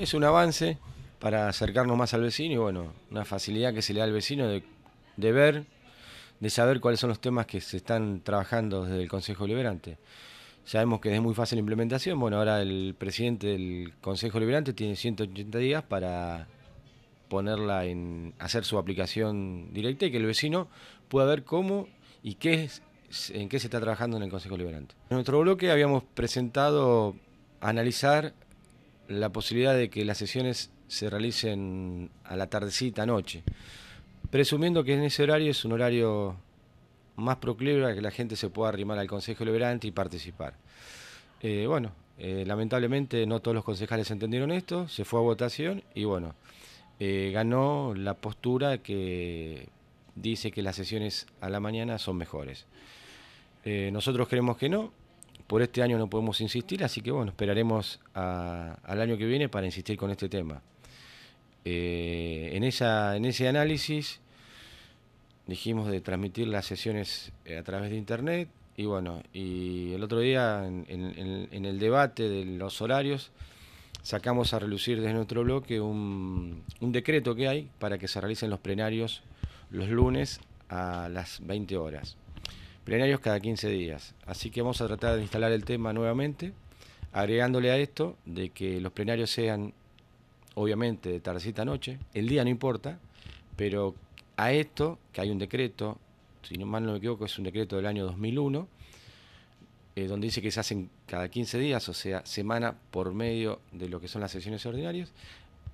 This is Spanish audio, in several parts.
es un avance para acercarnos más al vecino y bueno, una facilidad que se le da al vecino de, ver, de saber cuáles son los temas que se están trabajando desde el Consejo Liberante. Sabemos que es muy fácil la implementación, bueno, ahora el presidente del Consejo Liberante tiene 180 días para ponerla en hacer su aplicación directa y que el vecino pueda ver cómo y qué en qué se está trabajando en el Consejo Liberante. En nuestro bloque habíamos presentado analizar la posibilidad de que las sesiones se realicen a la tardecita, noche, presumiendo que en ese horario es un horario más proclive a que la gente se pueda arrimar al Consejo Liberante y participar. Eh, bueno, eh, lamentablemente no todos los concejales entendieron esto, se fue a votación y bueno, eh, ganó la postura que dice que las sesiones a la mañana son mejores. nosotros creemos que no, por este año no podemos insistir, así que bueno, esperaremos al año que viene para insistir con este tema. Eh, en, esa, en ese análisis dijimos de transmitir las sesiones eh, a través de internet y bueno, y el otro día en, el debate de los horarios sacamos a relucir desde nuestro bloque un decreto que hay para que se realicen los plenarios los lunes a las 20 horas plenarios cada 15 días. Así que vamos a tratar de instalar el tema nuevamente, agregándole a esto de que los plenarios sean, obviamente, de tardecita a noche, el día no importa, pero a esto, que hay un decreto, si no mal no me equivoco, es un decreto del año 2001, eh, donde dice que se hacen cada 15 días, o sea, semana por medio de lo que son las sesiones ordinarias.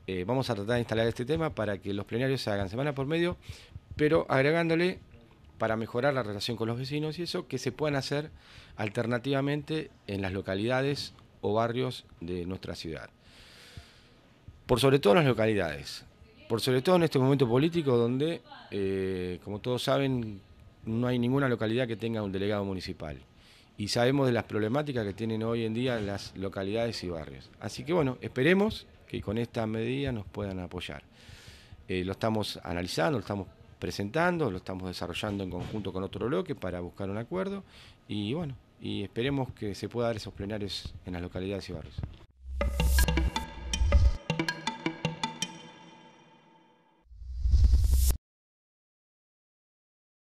Eh, vamos a tratar de instalar este tema para que los plenarios se hagan semana por medio, pero agregándole para mejorar la relación con los vecinos y eso que se puedan hacer alternativamente en las localidades o barrios de nuestra ciudad. Por sobre todo en las localidades, por sobre todo en este momento político donde, eh, como todos saben, no hay ninguna localidad que tenga un delegado municipal. Y sabemos de las problemáticas que tienen hoy en día las localidades y barrios. Así que bueno, esperemos que con esta medida nos puedan apoyar. Eh, lo estamos analizando, lo estamos presentando, lo estamos desarrollando en conjunto con otro bloque para buscar un acuerdo y bueno, y esperemos que se pueda dar esos plenarios en las localidades y barrios.